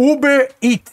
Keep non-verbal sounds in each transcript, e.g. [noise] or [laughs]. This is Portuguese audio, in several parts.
Uber Eats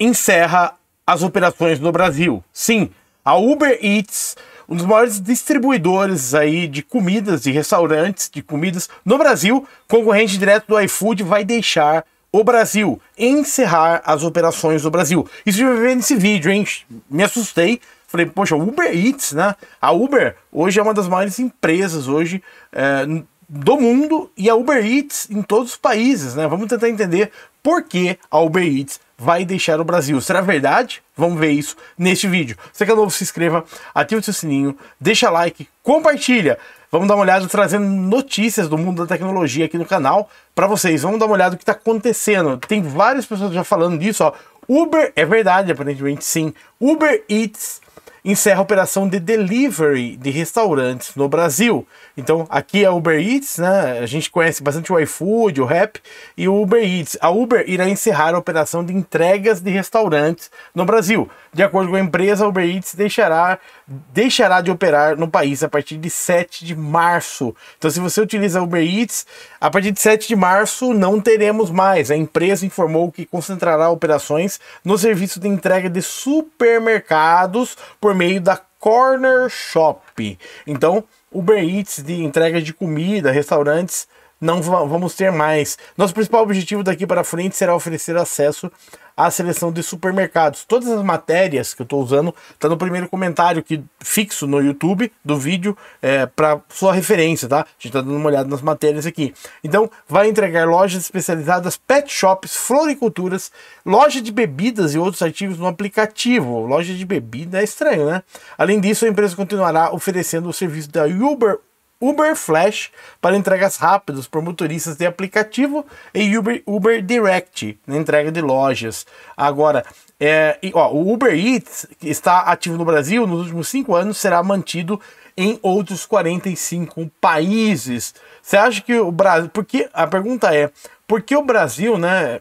encerra as operações no Brasil. Sim, a Uber Eats, um dos maiores distribuidores aí de comidas e restaurantes de comidas no Brasil, concorrente direto do iFood, vai deixar o Brasil encerrar as operações no Brasil. Isso eu vendo nesse vídeo, hein? Me assustei. Falei, poxa, Uber Eats, né? A Uber hoje é uma das maiores empresas hoje é, do mundo e a Uber Eats em todos os países, né? Vamos tentar entender por que a Uber Eats vai deixar o Brasil. Será verdade? Vamos ver isso neste vídeo. Você é novo, se inscreva, ative o seu sininho, deixa like, compartilha. Vamos dar uma olhada trazendo notícias do mundo da tecnologia aqui no canal para vocês. Vamos dar uma olhada no que está acontecendo. Tem várias pessoas já falando disso, ó. Uber é verdade, aparentemente sim. Uber Eats encerra a operação de delivery de restaurantes no Brasil. Então, aqui é Uber Eats, né? A gente conhece bastante o iFood, o Rap e o Uber Eats. A Uber irá encerrar a operação de entregas de restaurantes no Brasil. De acordo com a empresa, a Uber Eats deixará, deixará de operar no país a partir de 7 de março. Então, se você utiliza a Uber Eats, a partir de 7 de março não teremos mais. A empresa informou que concentrará operações no serviço de entrega de supermercados por meio da Corner Shop. Então, Uber Eats de entrega de comida, restaurantes não vamos ter mais. Nosso principal objetivo daqui para frente será oferecer acesso à seleção de supermercados. Todas as matérias que eu estou usando tá no primeiro comentário que fixo no YouTube do vídeo é, para sua referência, tá? A gente está dando uma olhada nas matérias aqui. Então, vai entregar lojas especializadas, pet shops, floriculturas, loja de bebidas e outros artigos no aplicativo. Loja de bebida é estranho, né? Além disso, a empresa continuará oferecendo o serviço da Uber Uber Flash para entregas rápidas por motoristas de aplicativo e Uber, Uber Direct na né, entrega de lojas. Agora, é, ó, o Uber Eats, que está ativo no Brasil nos últimos cinco anos, será mantido em outros 45 países. Você acha que o Brasil. Porque a pergunta é: por que o Brasil, né?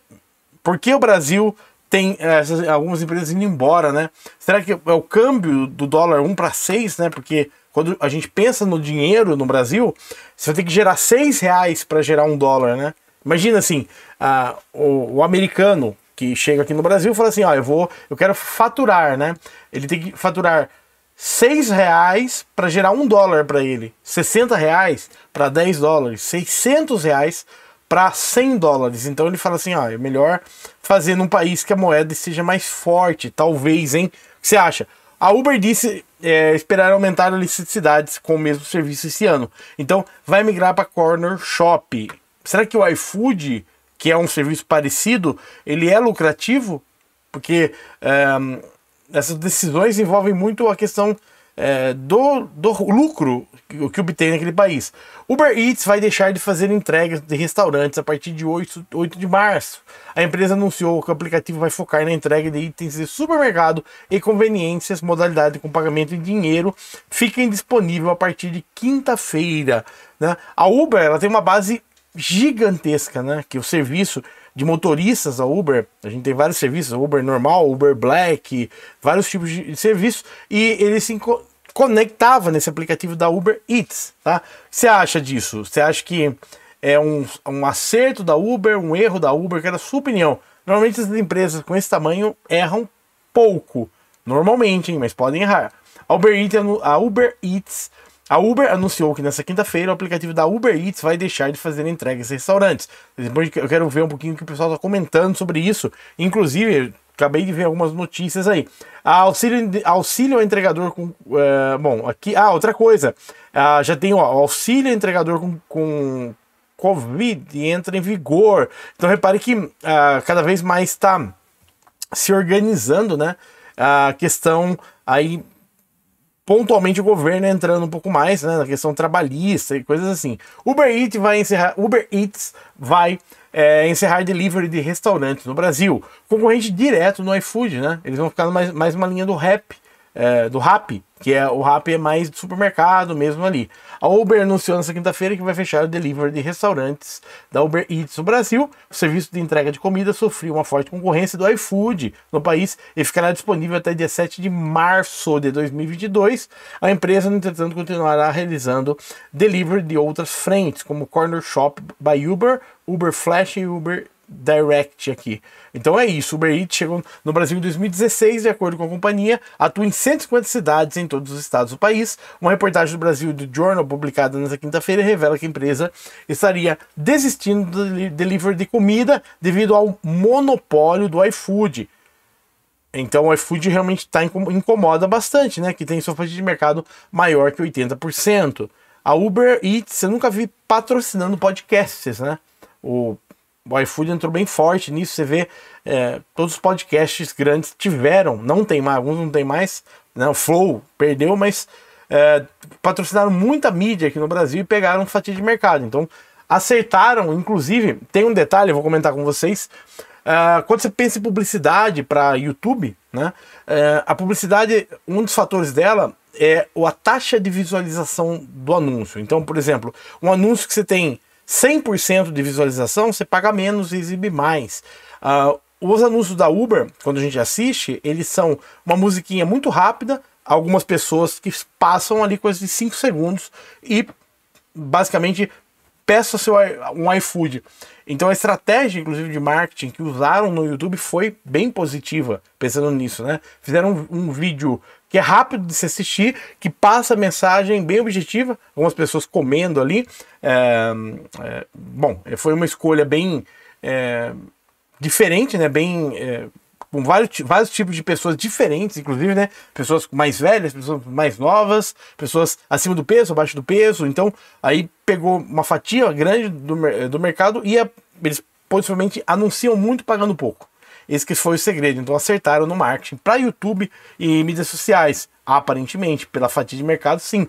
Por que o Brasil tem eh, essas, algumas empresas indo embora, né? Será que é o câmbio do dólar 1 para 6, né? Porque quando a gente pensa no dinheiro no Brasil, você vai ter que gerar seis reais para gerar um dólar, né? Imagina assim, a, o, o, americano que chega aqui no Brasil fala assim, ó, eu vou, eu quero faturar, né? Ele tem que faturar seis reais para gerar um dólar para ele, 60 reais para 10 dólares, 600 reais para 100 dólares. Então ele fala assim, ó, é melhor fazer num país que a moeda seja mais forte, talvez, hein? O que você acha? A Uber disse é, esperar aumentar a liciticidades com o mesmo serviço esse ano. Então, vai migrar para Corner Shop. Será que o iFood, que é um serviço parecido, ele é lucrativo? Porque um, é, essas decisões envolvem muito a questão é, do, do lucro que, que obtém naquele país. Uber Eats vai deixar de fazer entregas de restaurantes a partir de 8, 8 de março. A empresa anunciou que o aplicativo vai focar na entrega de itens de supermercado e conveniências, modalidade com pagamento em dinheiro, fiquem disponível a partir de quinta-feira. Né? A Uber ela tem uma base gigantesca, né? que o serviço de motoristas a Uber. A gente tem vários serviços, Uber normal, Uber Black, vários tipos de serviço. E ele se conectava nesse aplicativo da Uber Eats, tá? Você acha disso? Você acha que é um, um acerto da Uber, um erro da Uber? Quero a sua opinião. Normalmente as empresas com esse tamanho erram pouco. Normalmente, hein? mas podem errar. A Uber Eats, a Uber Eats a Uber anunciou que nessa quinta-feira o aplicativo da Uber Eats vai deixar de fazer entregas em restaurantes. Depois eu quero ver um pouquinho o que o pessoal está comentando sobre isso. Inclusive, acabei de ver algumas notícias aí. A auxílio, auxílio ao entregador com. Eh, bom, aqui. Ah, outra coisa. Ah, já tem o auxílio ao entregador com, com Covid entra em vigor. Então repare que ah, cada vez mais está se organizando, né? Ah, a questão aí pontualmente o governo entrando um pouco mais né, na questão trabalhista e coisas assim. Uber Eats vai encerrar, Uber Eats vai é, encerrar delivery de restaurantes no Brasil, concorrente direto no iFood, né? Eles vão ficar mais, mais uma linha do rap é, do Rap, que é o Rap é mais de supermercado mesmo ali. A Uber anunciou nessa quinta-feira que vai fechar o delivery de restaurantes da Uber Eats no Brasil. O serviço de entrega de comida sofreu uma forte concorrência do iFood no país e ficará disponível até dia 7 de março de 2022. A empresa, no entretanto, continuará realizando delivery de outras frentes, como Corner Shop by Uber, Uber Flash e Uber Direct aqui. Então é isso, Uber Eats chegou no Brasil em 2016, de acordo com a companhia, atua em 150 cidades em todos os estados do país. Uma reportagem do Brasil do Journal, publicada nesta quinta-feira, revela que a empresa estaria desistindo do delivery de comida devido ao monopólio do iFood. Então o iFood realmente tá, incomoda bastante, né? Que tem sua fatia de mercado maior que 80%. A Uber Eats, eu nunca vi patrocinando podcasts, né? O o iFood entrou bem forte nisso. Você vê, é, todos os podcasts grandes tiveram, não tem mais, alguns não tem mais. Né? O Flow perdeu, mas é, patrocinaram muita mídia aqui no Brasil e pegaram fatia de mercado. Então, acertaram, inclusive, tem um detalhe, eu vou comentar com vocês. Uh, quando você pensa em publicidade para YouTube, né, uh, a publicidade, um dos fatores dela é a taxa de visualização do anúncio. Então, por exemplo, um anúncio que você tem 100% de visualização, você paga menos e exibe mais. Uh, os anúncios da Uber, quando a gente assiste, eles são uma musiquinha muito rápida, algumas pessoas que passam ali coisa de 5 segundos e basicamente peça seu um iFood. Então a estratégia, inclusive, de marketing que usaram no YouTube foi bem positiva, pensando nisso, né? Fizeram um, um vídeo que é rápido de se assistir, que passa mensagem bem objetiva, algumas pessoas comendo ali. É, é, bom, foi uma escolha bem é, diferente, né? Bem é, com vários, vários tipos de pessoas diferentes, inclusive, né? Pessoas mais velhas, pessoas mais novas, pessoas acima do peso, abaixo do peso. Então, aí pegou uma fatia grande do, do mercado e a, eles possivelmente anunciam muito pagando pouco. Esse que foi o segredo. Então acertaram no marketing para YouTube e mídias sociais, aparentemente, pela fatia de mercado, sim.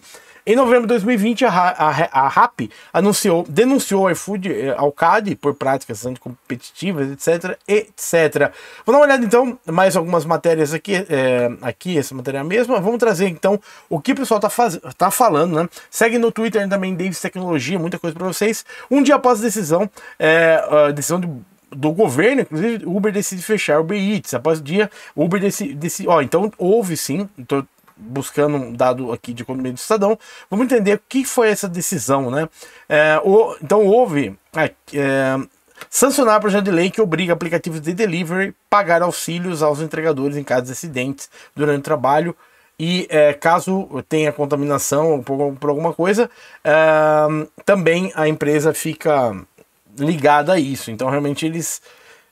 Em novembro de 2020, a, a, a RAP anunciou, denunciou o iFood eh, ao CAD por práticas anticompetitivas, etc, etc. Vou dar uma olhada, então, mais algumas matérias aqui, é, aqui essa matéria mesma. Vamos trazer, então, o que o pessoal está tá falando, né? Segue no Twitter também, Davis Tecnologia, muita coisa para vocês. Um dia após a decisão, é, a decisão de do governo, inclusive, Uber decide fechar o Uber Eats. Após o dia, Uber decide, decide. Ó, então houve sim. Tô buscando um dado aqui de economia do Estadão. Vamos entender o que foi essa decisão, né? É, o, então houve. É, é, sancionar projeto de lei que obriga aplicativos de delivery a pagar auxílios aos entregadores em caso de acidentes durante o trabalho e é, caso tenha contaminação por, por alguma coisa, é, também a empresa fica ligada a isso. Então realmente eles.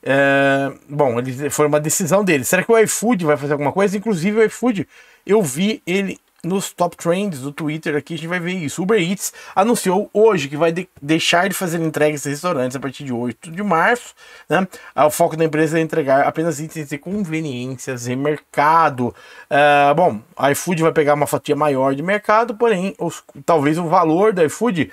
É, bom, eles, foi uma decisão deles. Será que o iFood vai fazer alguma coisa? Inclusive o iFood, eu vi ele nos top trends do Twitter aqui, a gente vai ver isso. Uber Eats anunciou hoje que vai de deixar de fazer entregas em restaurantes a partir de 8 de março. Né? Ah, o foco da empresa é entregar apenas itens de conveniências em mercado. É, bom, o iFood vai pegar uma fatia maior de mercado, porém, os, talvez o valor do iFood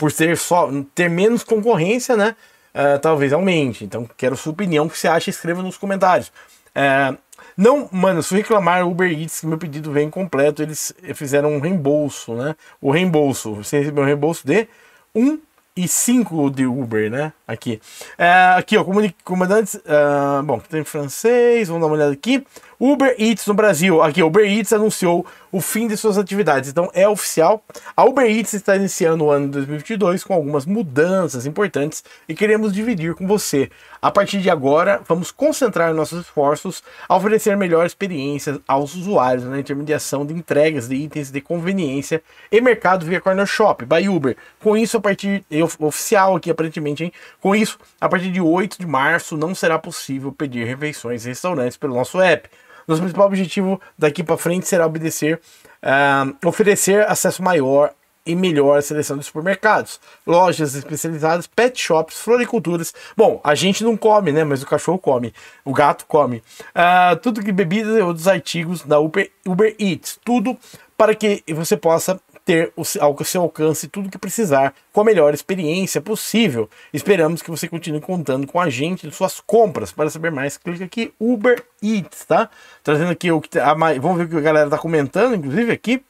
por ter só ter menos concorrência, né? Uh, talvez aumente. Então, quero sua opinião, o que você acha, escreva nos comentários. Uh, não, mano, se reclamar Uber Eats que meu pedido vem completo, eles fizeram um reembolso, né? O reembolso, você recebeu um reembolso de um e 5 de Uber, né? Aqui. É, aqui, ó, comandantes. Uh, bom, tem francês, vamos dar uma olhada aqui. Uber Eats no Brasil. Aqui, Uber Eats anunciou o fim de suas atividades, então é oficial. A Uber Eats está iniciando o ano de 2022 com algumas mudanças importantes e queremos dividir com você a partir de agora, vamos concentrar nossos esforços a oferecer melhores experiências aos usuários na intermediação de entregas de itens de conveniência e mercado via Corner Shop by Uber. Com isso, a partir oficial aqui aparentemente, hein? Com isso, a partir de 8 de março não será possível pedir refeições em restaurantes pelo nosso app. Nosso principal objetivo daqui para frente será obedecer, uh, oferecer acesso maior e melhor seleção de supermercados, lojas especializadas, pet shops, floriculturas. Bom, a gente não come, né? Mas o cachorro come, o gato come. Ah, tudo que bebidas e outros artigos da Uber, Uber Eats. Tudo para que você possa ter ao seu alcance tudo que precisar com a melhor experiência possível. Esperamos que você continue contando com a gente em suas compras. Para saber mais, clique aqui Uber Eats, tá? Trazendo aqui o que tá, a, vamos ver o que a galera tá comentando, inclusive aqui.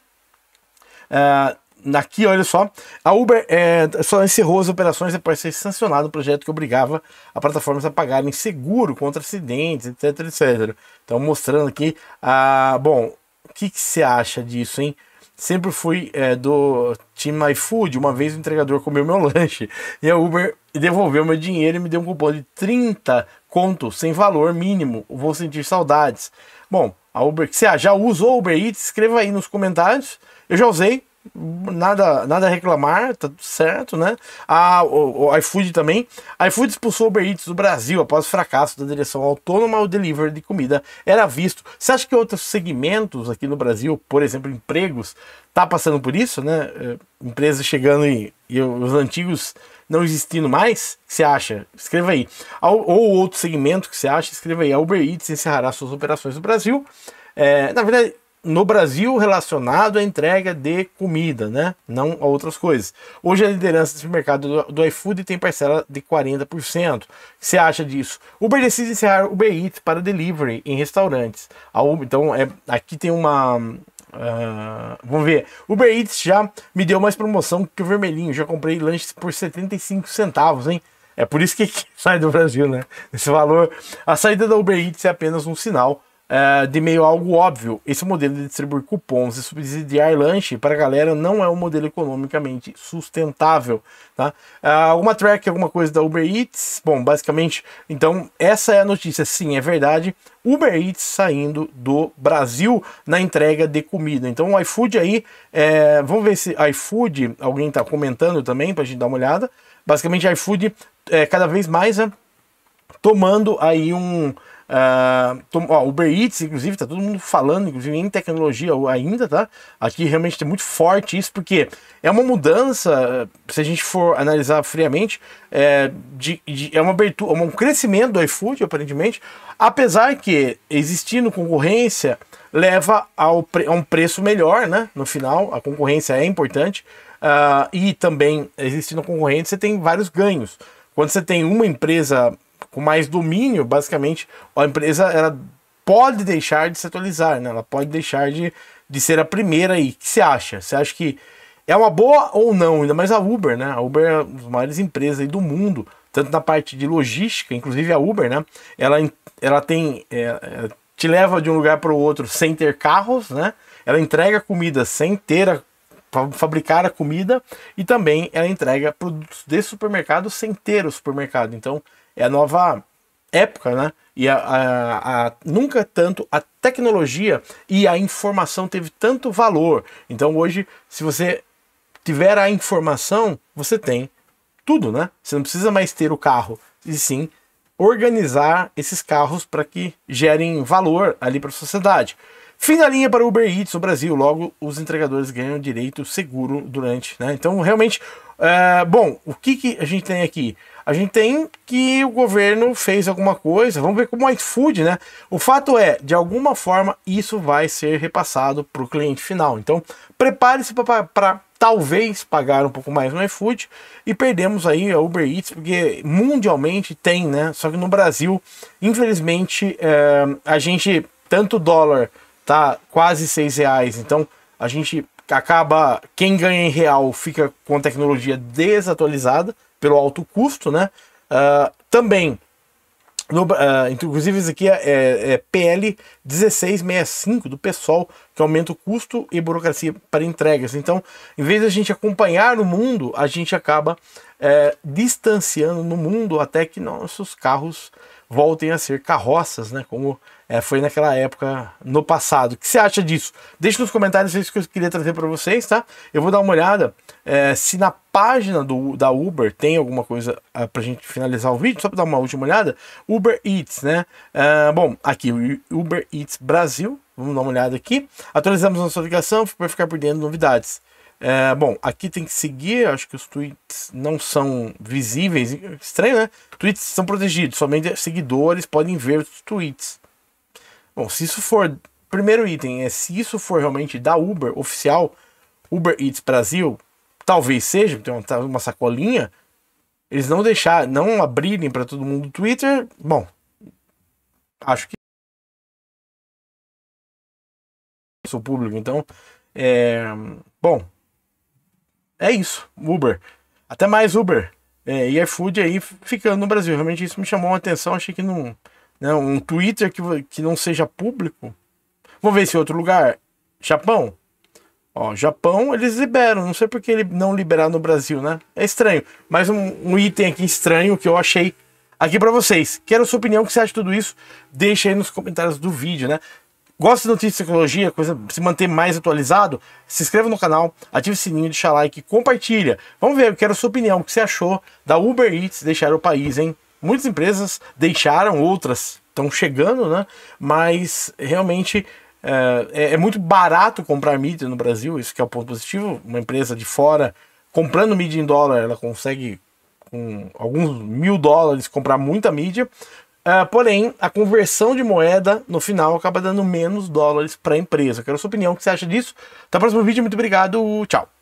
Uh, aqui, olha só, a Uber é, só encerrou as operações após ser sancionado o projeto que obrigava a plataformas a pagarem seguro contra acidentes, etc, etc. Então, mostrando aqui, ah, bom, o que, você acha disso, hein? Sempre fui é, do time iFood, uma vez o entregador comeu meu [laughs] lanche e a Uber devolveu meu dinheiro e me deu um cupom de 30 conto sem valor mínimo, vou sentir saudades. Bom, a Uber, que você já usou Uber Eats? Escreva aí nos comentários, eu já usei, nada nada a reclamar, tá tudo certo, né? A, ah, o, o iFood também. A iFood expulsou o Uber Eats do Brasil após o fracasso da direção autônoma ao delivery de comida. Era visto. Você acha que outros segmentos aqui no Brasil, por exemplo, empregos, tá passando por isso, né? É, empresas chegando e, e os antigos não existindo mais? Você acha? Escreva aí. Ou outro segmento que você acha, escreva aí. A Uber Eats encerrará suas operações no Brasil. É, na verdade, no Brasil relacionado à entrega de comida, né? Não a outras coisas. Hoje a liderança desse mercado do, iFood tem parcela de 40%. O que você acha disso? Uber decide encerrar Uber Eats para delivery em restaurantes. Uber, então, é, aqui tem uma. Uh, vamos ver. Uber Eats já me deu mais promoção que o vermelhinho. Já comprei lanches por 75 centavos, hein? É por isso que [laughs] sai do Brasil, né? Esse valor. A saída da Uber Eats é apenas um sinal uh, de meio a algo óbvio. Esse modelo de distribuir cupons e subsidiar lanche para a galera não é um modelo economicamente sustentável. Tá? Uh, alguma track, alguma coisa da Uber Eats? Bom, basicamente, então essa é a notícia. Sim, é verdade. Uber Eats saindo do Brasil na entrega de comida. Então o iFood aí, é, vamos ver se iFood, alguém está comentando também para a gente dar uma olhada. Basicamente, iFood é cada vez mais é, tomando aí um, Uh, ó, Uber Eats, inclusive, tá todo mundo falando, inclusive em tecnologia ainda, tá? Aqui realmente é muito forte isso, porque é uma mudança, se a gente for analisar friamente, é, de, de é uma abertura, é um crescimento do iFood, aparentemente, apesar que existindo concorrência, leva ao, a um preço melhor, né? No final, a concorrência é importante, uh, e também existindo concorrência, você tem vários ganhos. Quando você tem uma empresa com mais domínio, basicamente, a empresa ela pode deixar de se atualizar, né? Ela pode deixar de, de ser a primeira aí. O que você acha? Você acha que é uma boa ou não? Ainda mais a Uber, né? A Uber é uma das maiores empresas aí do mundo, tanto na parte de logística, inclusive a Uber, né? Ela, ela tem. É, é, te leva de um lugar para o outro sem ter carros, né? Ela entrega comida sem ter a fabricar a comida e também ela entrega produtos de supermercado sem ter o supermercado. Então, é a nova época, né? E a, a, a, nunca tanto a tecnologia e a informação teve tanto valor. Então hoje, se você tiver a informação, você tem tudo, né? Você não precisa mais ter o carro, e sim organizar esses carros para que gerem valor ali para a sociedade. Fim da linha para o Uber Eats no Brasil, logo os entregadores ganham direito seguro durante, né? Então, realmente, é, bom, o que, que a gente tem aqui? A gente tem que o governo fez alguma coisa, vamos ver como o iFood, né? O fato é, de alguma forma, isso vai ser repassado para o cliente final. Então, prepare-se para talvez pagar um pouco mais no iFood e perdemos aí a Uber Eats, porque mundialmente tem, né? Só que no Brasil, infelizmente, é, a gente, tanto dólar tá quase seis reais. Então a gente acaba, quem ganha em real fica com a tecnologia desatualizada pelo alto custo, né? Uh, também, no, uh, inclusive isso aqui é, é, é PL 1665 do PSOL, que aumenta o custo e burocracia para entregas. Então, em vez de a gente acompanhar o mundo, a gente acaba é, distanciando no mundo até que nossos carros voltem a ser carroças, né? Como é, foi naquela época no passado. O que você acha disso? Deixe nos comentários é isso que eu queria trazer para vocês, tá? Eu vou dar uma olhada é, se na página do, da Uber tem alguma coisa é, ah, para a gente finalizar o vídeo, só para dar uma última olhada. Uber Eats, né? É, bom, aqui Uber Eats Brasil. Vamos dar uma olhada aqui. Atualizamos nossa ligação para ficar por dentro de novidades. É, bom, aqui tem que seguir, acho que os tweets não são visíveis. Estranho, né? Tweets são protegidos, somente seguidores podem ver os tweets. Bom, se isso for. Primeiro item é se isso for realmente da Uber oficial, Uber Eats Brasil, talvez seja, tem uma, tá, uma sacolinha. Eles não deixar, não abrirem para todo mundo o Twitter. Bom, acho que. Sou público, então. É, bom, é isso, Uber. Até mais Uber. É, e iFood aí ficando no Brasil. Realmente isso me chamou a atenção. Achei que não. Né, um Twitter que, que não seja público. Vamos ver se outro lugar. Japão. Ó, Japão eles liberam. Não sei por que ele não liberar no Brasil, né? É estranho. Mais um, um item aqui estranho que eu achei aqui para vocês. Quero sua opinião, o que você acha de tudo isso? Deixa aí nos comentários do vídeo, né? Gosta de notícias de tecnologia, coisa se manter mais atualizado? Se inscreva no canal, ative o sininho, deixa like, compartilha. Vamos ver, eu quero a sua opinião, o que você achou da Uber Eats deixar o país, hein? Muitas empresas deixaram, outras estão chegando, né? Mas realmente eh, é, é muito barato comprar mídia no Brasil, isso que é o ponto positivo. Uma empresa de fora comprando mídia em dólar, ela consegue com alguns mil dólares comprar muita mídia. Uh, porém, a conversão de moeda no final acaba dando menos dólares para a empresa. Quero a sua opinião, o que você acha disso? Até o próximo vídeo, muito obrigado, tchau.